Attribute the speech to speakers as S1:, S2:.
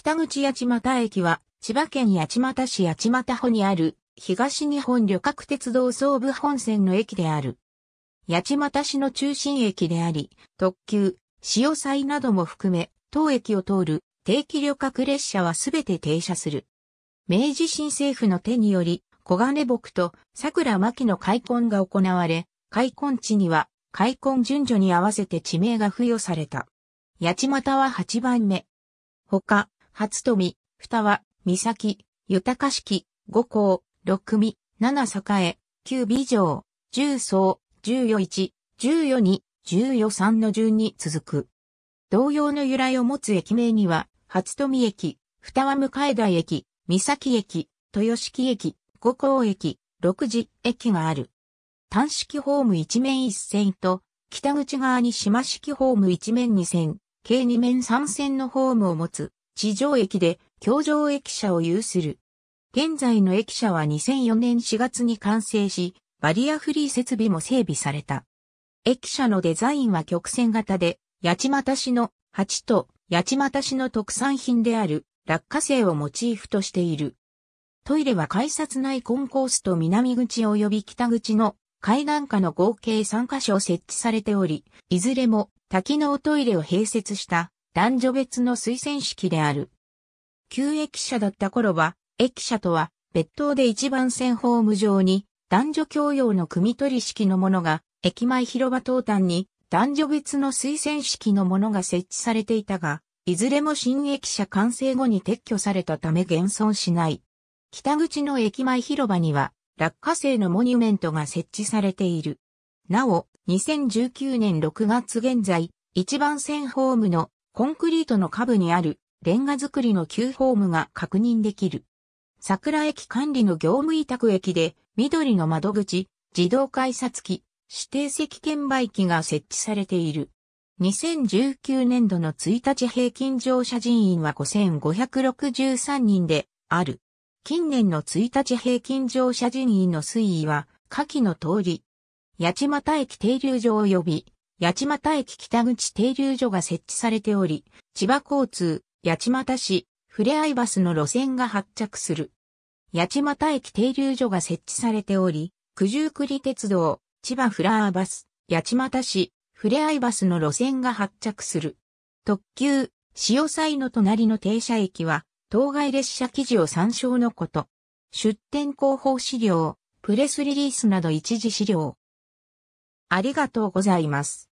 S1: 北口八街駅は、千葉県八街市八街保にある、東日本旅客鉄道総武本線の駅である。八街市の中心駅であり、特急、潮祭なども含め、当駅を通る定期旅客列車はすべて停車する。明治新政府の手により、小金木と桜牧の開墾が行われ、開墾地には、開墾順序に合わせて地名が付与された。八街は8番目。他、初富、二は、三崎、豊式、五甲、六味、七栄、九美城、十層、十四一、十四二、十四三の順に続く。同様の由来を持つ駅名には、初富駅、二和向台駅、三崎駅、豊敷駅、五甲駅、六時駅がある。単式ホーム一面一線と、北口側に島式ホーム一面二線、計二面三線のホームを持つ、地上駅で京上駅舎を有する。現在の駅舎は2004年4月に完成し、バリアフリー設備も整備された。駅舎のデザインは曲線型で、八街市の鉢と八街市の特産品である落花生をモチーフとしている。トイレは改札内コンコースと南口及び北口の階段下の合計3カ所設置されており、いずれも多機能トイレを併設した男女別の推薦式である。旧駅舎だった頃は、駅舎とは、別当で一番線ホーム上に、男女共用の組取り式のものが、駅前広場東端に、男女別の推薦式のものが設置されていたが、いずれも新駅舎完成後に撤去されたため現存しない。北口の駅前広場には、落花生のモニュメントが設置されている。なお、2019年6月現在、一番線ホームのコンクリートの下部にあるレンガ作りの旧ホームが確認できる。桜駅管理の業務委託駅で、緑の窓口、自動改札機、指定席券売機が設置されている。2019年度の1日平均乗車人員は5563人である。近年の1日平均乗車人員の推移は、下記の通り、八街駅停留場及び八街駅北口停留所が設置されており、千葉交通、八街市、ふれあいバスの路線が発着する。八街駅停留所が設置されており、九十九里鉄道、千葉フラーバス、八街市、ふれあいバスの路線が発着する。特急、潮祭の隣の停車駅は、当該列車記事を参照のこと。出店広報資料、プレスリリースなど一時資料。ありがとうございます。